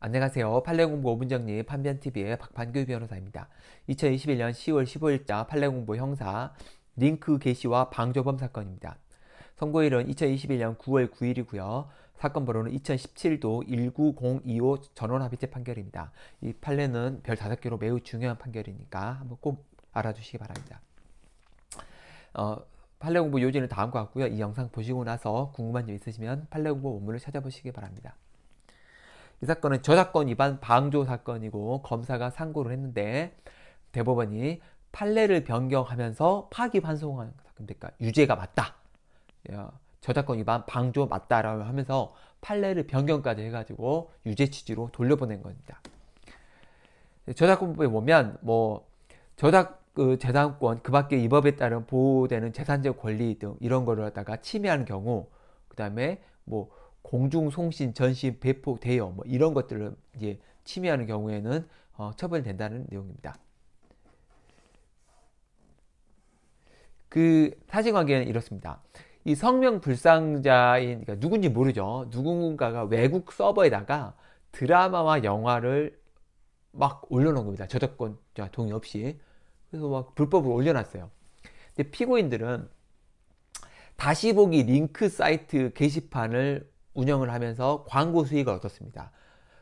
안녕하세요. 판례공부 5분정리 판변TV의 박판규 변호사입니다. 2021년 10월 15일자 판례공부 형사 링크 게시와 방조범 사건입니다. 선고일은 2021년 9월 9일이고요. 사건 번호는 2017도 19025 전원합의체 판결입니다. 이 판례는 별 5개로 매우 중요한 판결이니까 한번 꼭 알아주시기 바랍니다. 어, 판례 공부 요지는 다음과 같고요. 이 영상 보시고 나서 궁금한 점 있으시면 판례 공부 원문을 찾아보시기 바랍니다. 이 사건은 저작권 위반 방조 사건이고 검사가 상고를 했는데 대법원이 판례를 변경하면서 파기환송한 그러니까 유죄가 맞다. 저작권 위반 방조 맞다라고 하면서 판례를 변경까지 해가지고 유죄 취지로 돌려보낸 겁니다. 저작권법에 보면 뭐 저작 그 재산권 그밖에 이 법에 따른 보호되는 재산적 권리 등 이런 거를 갖다가 침해하는 경우 그다음에 뭐 공중 송신, 전신, 배포 대여 뭐 이런 것들을 이제 침해하는 경우에는 어, 처벌된다는 내용입니다. 그 사실관계는 이렇습니다. 이 성명 불상자인 그러니까 누군지 모르죠. 누군가가 외국 서버에다가 드라마와 영화를 막 올려놓은 겁니다. 저작권 동의 없이 그래서 막 불법으로 올려놨어요. 근데 피고인들은 다시 보기 링크 사이트 게시판을 운영을 하면서 광고 수익을 얻었습니다.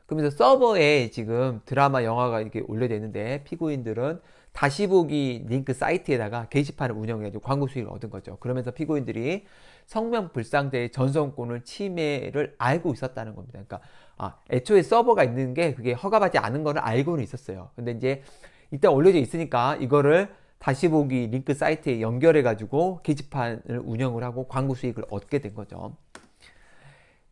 그러면서 서버에 지금 드라마 영화가 이렇게 올려져 있는데 피고인들은 다시 보기 링크 사이트에다가 게시판을 운영해가지고 광고 수익을 얻은 거죠. 그러면서 피고인들이 성명불상대의 전성권을 침해를 알고 있었다는 겁니다. 그러니까 아, 애초에 서버가 있는 게 그게 허가받지 않은 거를 알고는 있었어요. 근데 이제 일단 올려져 있으니까 이거를 다시 보기 링크 사이트에 연결해가지고 게시판을 운영을 하고 광고 수익을 얻게 된 거죠.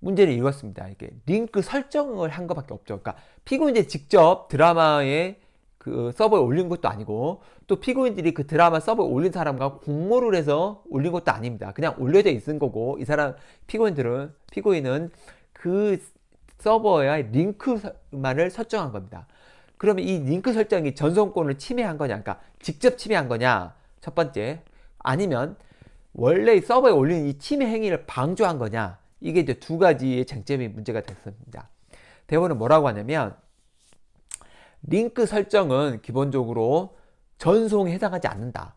문제를 이었습니다 이렇게 링크 설정을 한 것밖에 없죠. 그러니까 피고인들이 직접 드라마에 그 서버에 올린 것도 아니고 또 피고인들이 그 드라마 서버에 올린 사람과 공모를 해서 올린 것도 아닙니다. 그냥 올려져 있은 거고 이 사람 피고인들은 피고인은 그서버에 링크만을 설정한 겁니다. 그러면 이 링크 설정이 전송권을 침해한 거냐? 그러니까 직접 침해한 거냐? 첫 번째 아니면 원래 서버에 올린 이 침해 행위를 방조한 거냐? 이게 이제 두 가지의 쟁점이 문제가 됐습니다. 대법원은 뭐라고 하냐면 링크 설정은 기본적으로 전송에 해당하지 않는다.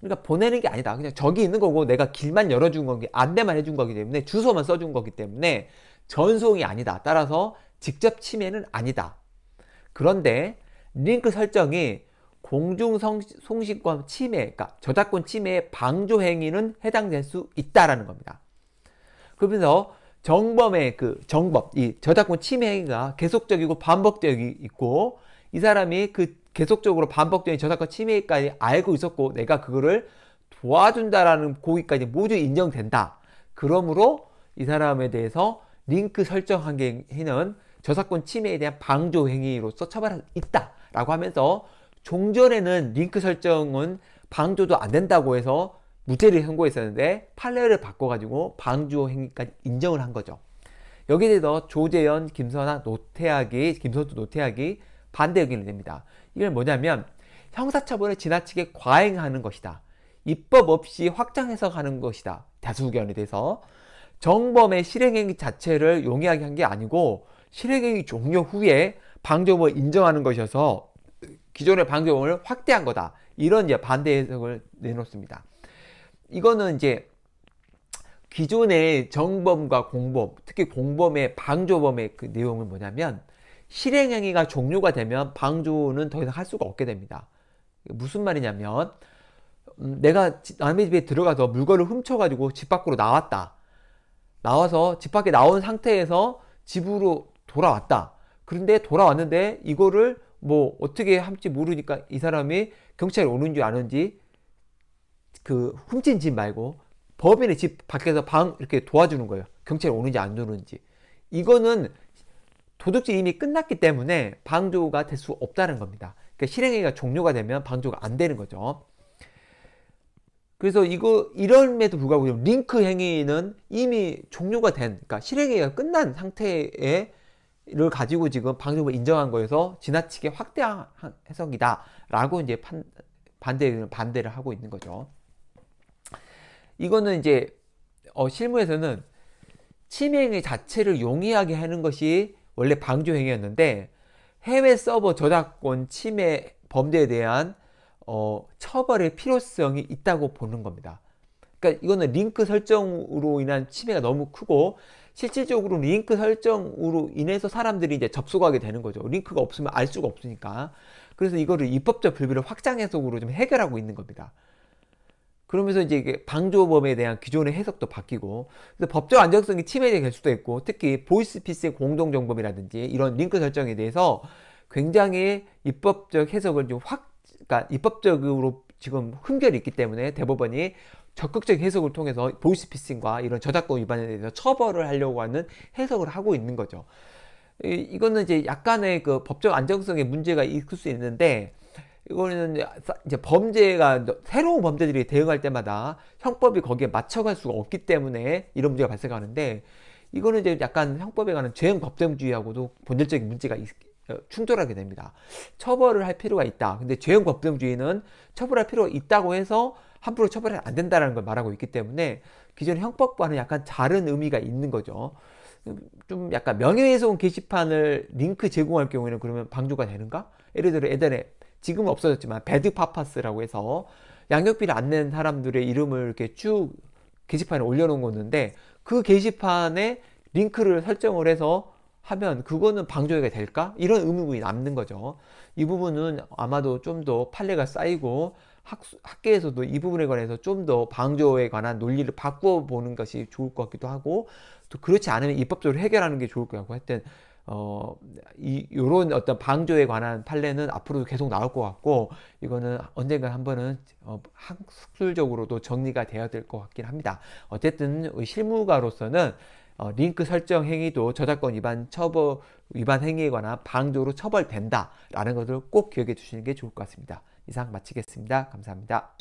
그러니까 보내는 게 아니다. 그냥 저기 있는 거고 내가 길만 열어준 거기 안내만 해준 거기 때문에 주소만 써준 거기 때문에 전송이 아니다. 따라서 직접 침해는 아니다. 그런데 링크 설정이 공중 송신권 침해, 그러니까 저작권 침해 방조 행위는 해당될 수 있다라는 겁니다. 그러면서 정범의 그 정범, 이 저작권 침해가 행위 계속적이고 반복되어 있고 이 사람이 그 계속적으로 반복적인 저작권 침해까지 알고 있었고 내가 그거를 도와준다라는 고기까지 모두 인정된다. 그러므로 이 사람에 대해서 링크 설정한 행위는 저작권 침해에 대한 방조 행위로서 처벌할 있다. 라고 하면서 종전에는 링크 설정은 방조도 안 된다고 해서 무죄를 선고했었는데 판례를 바꿔가지고 방조 행위까지 인정을 한 거죠. 여기에 대해서 조재현, 김선아, 노태학이, 김선수 노태학이 반대 의견을 냅니다. 이건 뭐냐면 형사처벌을 지나치게 과잉하는 것이다. 입법 없이 확장해서 가는 것이다. 다수 의견에 대해서 정범의 실행행위 자체를 용이하게 한 게 아니고 실행행위 종료 후에 방조범을 인정하는 것이어서 기존의 방조범을 확대한 거다. 이런 반대 해석을 내놓습니다. 이거는 이제 기존의 정범과 공범, 특히 공범의 방조범의 그 내용은 뭐냐면 실행행위가 종료가 되면 방조는 더 이상 할 수가 없게 됩니다. 무슨 말이냐면 음, 내가 남의 집에 들어가서 물건을 훔쳐가지고 집 밖으로 나왔다. 나와서 집 밖에 나온 상태에서 집으로 돌아왔다. 그런데 돌아왔는데 이거를 뭐 어떻게 할지 모르니까 이 사람이 경찰이 오는지 아는지 그 훔친 집 말고 법인의 집 밖에서 방 이렇게 도와주는 거예요. 경찰이 오는지 안 오는지. 이거는 도둑질 이미 끝났기 때문에 방조가 될 수 없다는 겁니다. 그러니까 실행행위가 종료가 되면 방조가 안 되는 거죠. 그래서 이거 이런에도 불구하고 링크 행위는 이미 종료가 된, 그러니까 실행행위가 끝난 상태에 를 가지고 지금 방조를 인정한 거에서 지나치게 확대한 해석이다라고 이제 판, 반대 반대를 하고 있는 거죠. 이거는 이제 어, 실무에서는 침해행위 자체를 용이하게 하는 것이 원래 방조행위였는데 해외 서버 저작권 침해 범죄에 대한 어, 처벌의 필요성이 있다고 보는 겁니다. 그러니까 이거는 링크 설정으로 인한 침해가 너무 크고 실질적으로 링크 설정으로 인해서 사람들이 이제 접속하게 되는 거죠. 링크가 없으면 알 수가 없으니까. 그래서 이거를 입법적 불비를 확장 해석으로 좀 해결하고 있는 겁니다. 그러면서 이제 이게 방조범에 대한 기존의 해석도 바뀌고 그래서 법적 안정성이 침해될 수도 있고 특히 보이스피스의 공동정범이라든지 이런 링크 설정에 대해서 굉장히 입법적 해석을 좀 확, 그러니까 입법적으로 지금 흠결이 있기 때문에 대법원이 적극적 해석을 통해서 보이스피싱과 이런 저작권 위반에 대해서 처벌을 하려고 하는 해석을 하고 있는 거죠. 이거는 이제 약간의 그 법적 안정성의 문제가 있을 수 있는데 이거는 이제 범죄가 새로운 범죄들이 대응할 때마다 형법이 거기에 맞춰갈 수가 없기 때문에 이런 문제가 발생하는데 이거는 이제 약간 형법에 관한 죄형 법정주의하고도 본질적인 문제가 있, 어, 충돌하게 됩니다. 처벌을 할 필요가 있다. 근데 죄형 법정주의는 처벌할 필요가 있다고 해서 함부로 처벌을안 된다는 걸 말하고 있기 때문에 기존 형법과는 약간 다른 의미가 있는 거죠. 음, 좀 약간 명예훼손 게시판을 링크 제공할 경우에는 그러면 방조가 되는가? 예를 들어 예전에 지금은 없어졌지만 배드 파파스라고 해서 양육비를 안 낸 사람들의 이름을 이렇게 쭉 게시판에 올려놓은 건데 그 게시판에 링크를 설정을 해서 하면 그거는 방조회가 될까? 이런 의문이 남는 거죠. 이 부분은 아마도 좀 더 판례가 쌓이고 학 학계에서도 이 부분에 관해서 좀 더 방조에 관한 논리를 바꿔 보는 것이 좋을 것 같기도 하고 또 그렇지 않으면 입법적으로 해결하는 게 좋을 것 같고 하여튼 어, 이, 요런 어떤 방조에 관한 판례는 앞으로도 계속 나올 것 같고, 이거는 언젠가 한번은 어, 학술적으로도 정리가 되어야 될 것 같긴 합니다. 어쨌든 실무가로서는 어, 링크 설정 행위도 저작권 위반 처벌 위반 행위에 관한 방조로 처벌된다라는 것을 꼭 기억해 주시는 게 좋을 것 같습니다. 이상 마치겠습니다. 감사합니다.